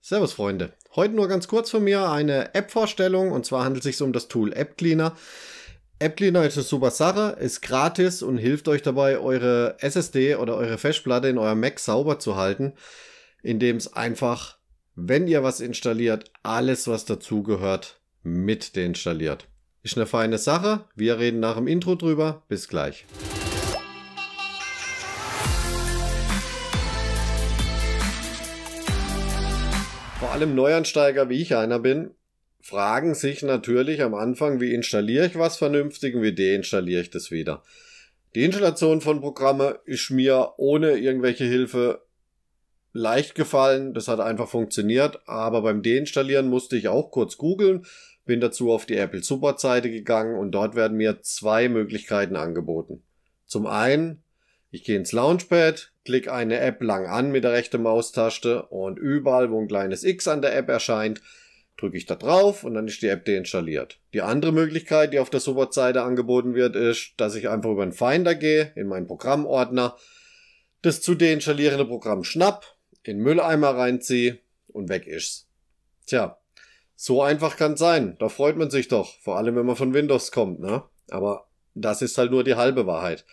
Servus Freunde. Heute nur ganz kurz von mir eine App-Vorstellung und zwar handelt es sich um das Tool AppCleaner. AppCleaner ist eine super Sache, ist gratis und hilft euch dabei, eure SSD oder eure Festplatte in eurem Mac sauber zu halten, indem es einfach, wenn ihr was installiert, alles, was dazugehört, mit deinstalliert. Ist eine feine Sache. Wir reden nach dem Intro drüber. Bis gleich. Vor allem Neuansteiger, wie ich einer bin, fragen sich natürlich am Anfang, wie installiere ich was vernünftig und wie deinstalliere ich das wieder. Die Installation von Programmen ist mir ohne irgendwelche Hilfe leicht gefallen. Das hat einfach funktioniert. Aber beim Deinstallieren musste ich auch kurz googeln, bin dazu auf die Apple Support Seite gegangen und dort werden mir zwei Möglichkeiten angeboten. Zum einen, ich gehe ins Launchpad, Klick eine App lang an mit der rechten Maustaste und überall, wo ein kleines X an der App erscheint, drücke ich da drauf und dann ist die App deinstalliert. Die andere Möglichkeit, die auf der Support-Seite angeboten wird, ist, dass ich einfach über den Finder gehe, in meinen Programmordner, das zu deinstallierende Programm schnapp, in Mülleimer reinziehe und weg ist's. Tja, so einfach kann's sein. Da freut man sich doch, vor allem wenn man von Windows kommt, ne? Aber das ist halt nur die halbe Wahrheit.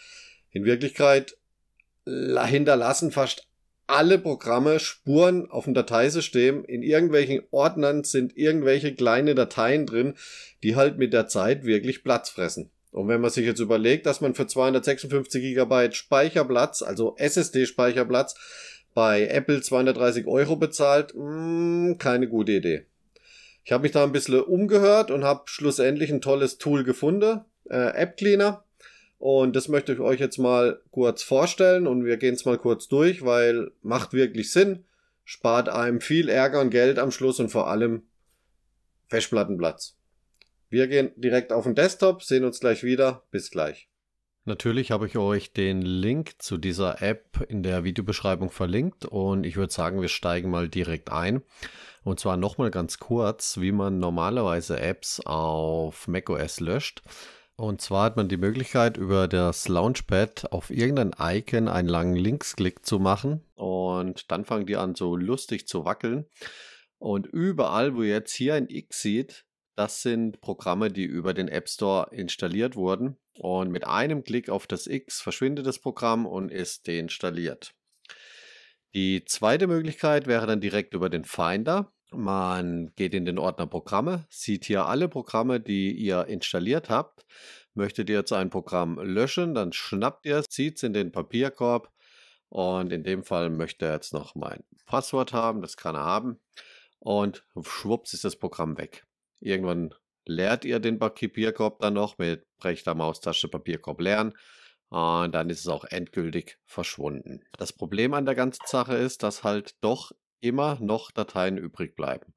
In Wirklichkeit hinterlassen fast alle Programme Spuren auf dem Dateisystem. In irgendwelchen Ordnern sind irgendwelche kleine Dateien drin, die halt mit der Zeit wirklich Platz fressen. Und wenn man sich jetzt überlegt, dass man für 256 Gigabyte Speicherplatz, also SSD-Speicherplatz, bei Apple 230 Euro bezahlt, mh, mm, keine gute Idee. Ich habe mich da ein bisschen umgehört und habe schlussendlich ein tolles Tool gefunden, äh, App Cleaner. Und das möchte ich euch jetzt mal kurz vorstellen und wir gehen es mal kurz durch, weil macht wirklich Sinn, spart einem viel Ärger und Geld am Schluss und vor allem Festplattenplatz. Wir gehen direkt auf den Desktop, sehen uns gleich wieder. Bis gleich. Natürlich habe ich euch den Link zu dieser App in der Videobeschreibung verlinkt und ich würde sagen, wir steigen mal direkt ein. Und zwar nochmal ganz kurz, wie man normalerweise Apps auf macOS löscht. Und zwar hat man die Möglichkeit, über das Launchpad auf irgendein Icon einen langen Linksklick zu machen. Und dann fangen die an, so lustig zu wackeln. Und überall, wo ihr jetzt hier ein X sieht, das sind Programme, die über den App Store installiert wurden. Und mit einem Klick auf das X verschwindet das Programm und ist deinstalliert. Die zweite Möglichkeit wäre dann direkt über den Finder. Man geht in den Ordner Programme, sieht hier alle Programme, die ihr installiert habt. Möchtet ihr jetzt ein Programm löschen, dann schnappt ihr es, zieht es in den Papierkorb und in dem Fall möchte er jetzt noch mein Passwort haben, das kann er haben und schwupps ist das Programm weg. Irgendwann leert ihr den Papierkorb dann noch mit rechter Maustasche Papierkorb leeren und dann ist es auch endgültig verschwunden. Das Problem an der ganzen Sache ist, dass halt doch immer noch Dateien übrig bleiben.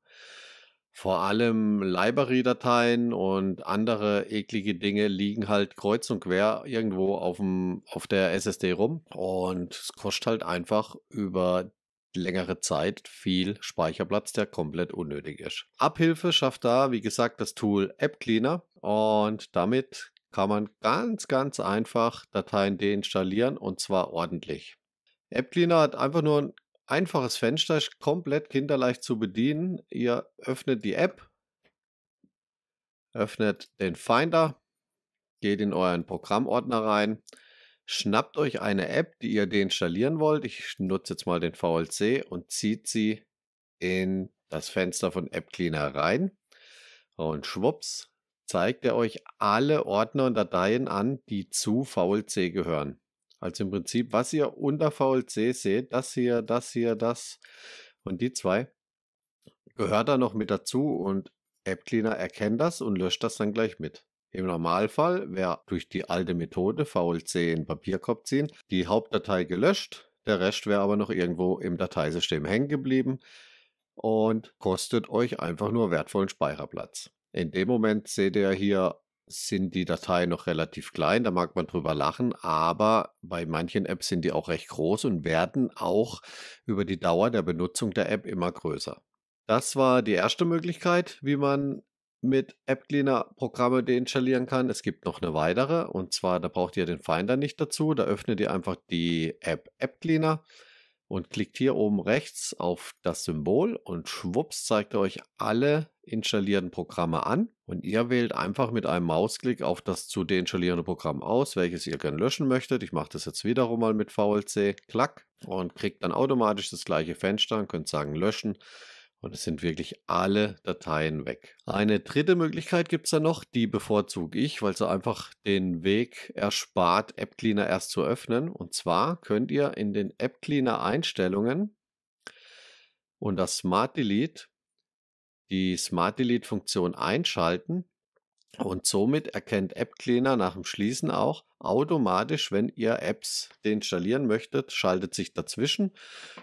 Vor allem Library-Dateien und andere eklige Dinge liegen halt kreuz und quer irgendwo auf, dem, auf der SSD rum. Und es kostet halt einfach über längere Zeit viel Speicherplatz, der komplett unnötig ist. Abhilfe schafft da, wie gesagt, das Tool App Cleaner. Und damit kann man ganz, ganz einfach Dateien deinstallieren und zwar ordentlich. App Cleaner hat einfach nur ein einfaches Fenster, komplett kinderleicht zu bedienen. Ihr öffnet die App, öffnet den Finder, geht in euren Programmordner rein, schnappt euch eine App, die ihr deinstallieren wollt. Ich nutze jetzt mal den VLC und zieht sie in das Fenster von App Cleaner rein. Und schwupps zeigt er euch alle Ordner und Dateien an, die zu VLC gehören. Also im Prinzip, was ihr unter VLC seht, das hier, das hier, das und die zwei, gehört da noch mit dazu und AppCleaner erkennt das und löscht das dann gleich mit. Im Normalfall wäre durch die alte Methode VLC in Papierkorb ziehen die Hauptdatei gelöscht, der Rest wäre aber noch irgendwo im Dateisystem hängen geblieben und kostet euch einfach nur wertvollen Speicherplatz. In dem Moment seht ihr hier sind die Dateien noch relativ klein, da mag man drüber lachen, aber bei manchen Apps sind die auch recht groß und werden auch über die Dauer der Benutzung der App immer größer. Das war die erste Möglichkeit, wie man mit App Cleaner Programme deinstallieren kann. Es gibt noch eine weitere und zwar, da braucht ihr den Finder nicht dazu. Da öffnet ihr einfach die App App Cleaner und klickt hier oben rechts auf das Symbol und schwupps zeigt er euch alle installierten Programme an und ihr wählt einfach mit einem Mausklick auf das zu deinstallierende Programm aus, welches ihr gerne löschen möchtet. Ich mache das jetzt wiederum mal mit VLC, klack, und kriegt dann automatisch das gleiche Fenster und könnt sagen löschen. Und es sind wirklich alle Dateien weg. Eine dritte Möglichkeit gibt es da noch, die bevorzuge ich, weil sie einfach den Weg erspart, App Cleaner erst zu öffnen. Und zwar könnt ihr in den App Cleaner Einstellungen das Smart Delete die Smart Delete-Funktion einschalten und somit erkennt App Cleaner nach dem Schließen auch automatisch, wenn ihr Apps deinstallieren möchtet, schaltet sich dazwischen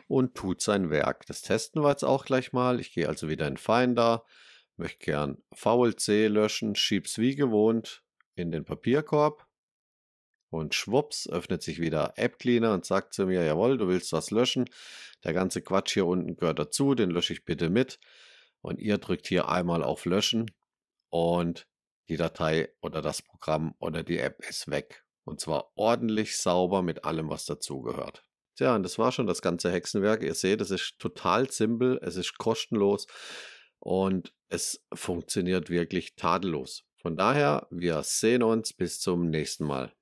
und tut sein Werk. Das testen wir jetzt auch gleich mal. Ich gehe also wieder in Finder, möchte gern VLC löschen, es wie gewohnt in den Papierkorb und schwupps öffnet sich wieder App Cleaner und sagt zu mir, jawohl, du willst was löschen. Der ganze Quatsch hier unten gehört dazu, den lösche ich bitte mit und ihr drückt hier einmal auf Löschen und die Datei oder das Programm oder die App ist weg. Und zwar ordentlich sauber mit allem, was dazugehört. Tja, und das war schon das ganze Hexenwerk. Ihr seht, es ist total simpel, es ist kostenlos und es funktioniert wirklich tadellos. Von daher, wir sehen uns bis zum nächsten Mal.